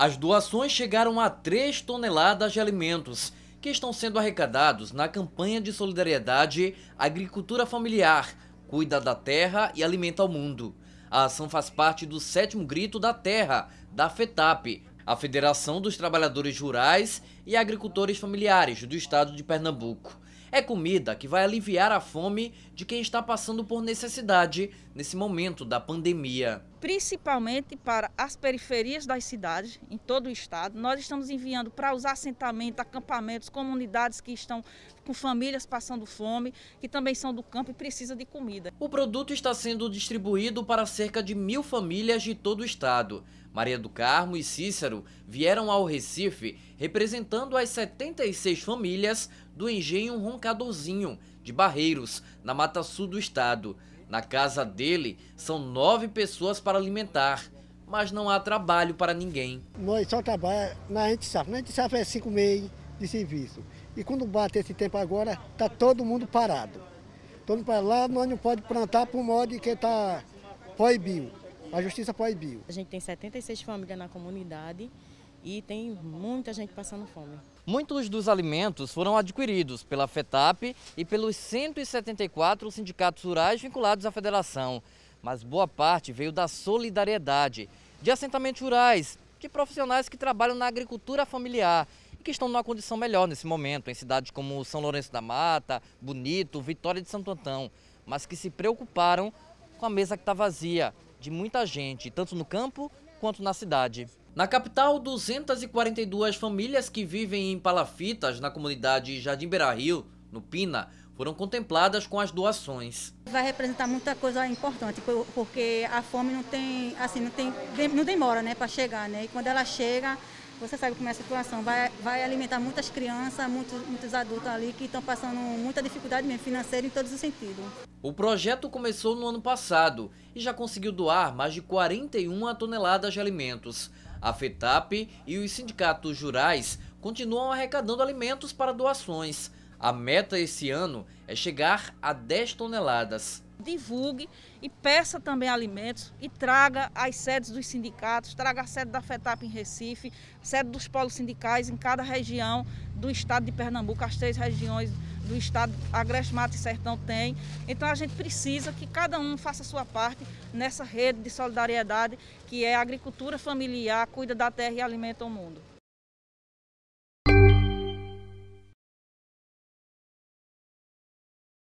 As doações chegaram a 3 toneladas de alimentos que estão sendo arrecadados na campanha de solidariedade Agricultura Familiar, Cuida da Terra e Alimenta o Mundo. A ação faz parte do sétimo grito da terra, da FETAP, a Federação dos Trabalhadores Rurais e Agricultores Familiares do Estado de Pernambuco. É comida que vai aliviar a fome de quem está passando por necessidade nesse momento da pandemia principalmente para as periferias das cidades, em todo o estado. Nós estamos enviando para os assentamentos, acampamentos, comunidades que estão com famílias passando fome, que também são do campo e precisam de comida. O produto está sendo distribuído para cerca de mil famílias de todo o estado. Maria do Carmo e Cícero vieram ao Recife representando as 76 famílias do engenho Roncadorzinho, de Barreiros, na Mata Sul do estado. Na casa dele, são nove pessoas para alimentar, mas não há trabalho para ninguém. Nós só trabalhamos na gente safra. Na gente safra é cinco meses de serviço. E quando bate esse tempo agora, está todo mundo parado. Todo mundo parado. Lá nós não pode plantar por modo que está proibido. A justiça proibiu. A gente tem 76 famílias na comunidade e tem muita gente passando fome. Muitos dos alimentos foram adquiridos pela FETAP e pelos 174 sindicatos rurais vinculados à federação, mas boa parte veio da solidariedade de assentamentos rurais, de profissionais que trabalham na agricultura familiar e que estão numa condição melhor nesse momento, em cidades como São Lourenço da Mata, Bonito, Vitória de Santo Antão, mas que se preocuparam com a mesa que está vazia, de muita gente, tanto no campo quanto na cidade. Na capital, 242 famílias que vivem em palafitas na comunidade Jardim Beira Rio, no Pina, foram contempladas com as doações. Vai representar muita coisa importante, porque a fome não tem, assim, não tem, não demora, né, para chegar, né? E quando ela chega, você sabe como é a situação, vai, vai alimentar muitas crianças, muitos, muitos adultos ali que estão passando muita dificuldade mesmo financeira em todos os sentidos. O projeto começou no ano passado e já conseguiu doar mais de 41 toneladas de alimentos. A FETAP e os sindicatos jurais continuam arrecadando alimentos para doações. A meta esse ano é chegar a 10 toneladas. Divulgue e peça também alimentos e traga as sedes dos sindicatos, traga a sede da FETAP em Recife, sede dos polos sindicais em cada região do estado de Pernambuco, as três regiões do estado Agreste Mato e Sertão tem. Então a gente precisa que cada um faça a sua parte nessa rede de solidariedade que é a agricultura familiar, cuida da terra e alimenta o mundo.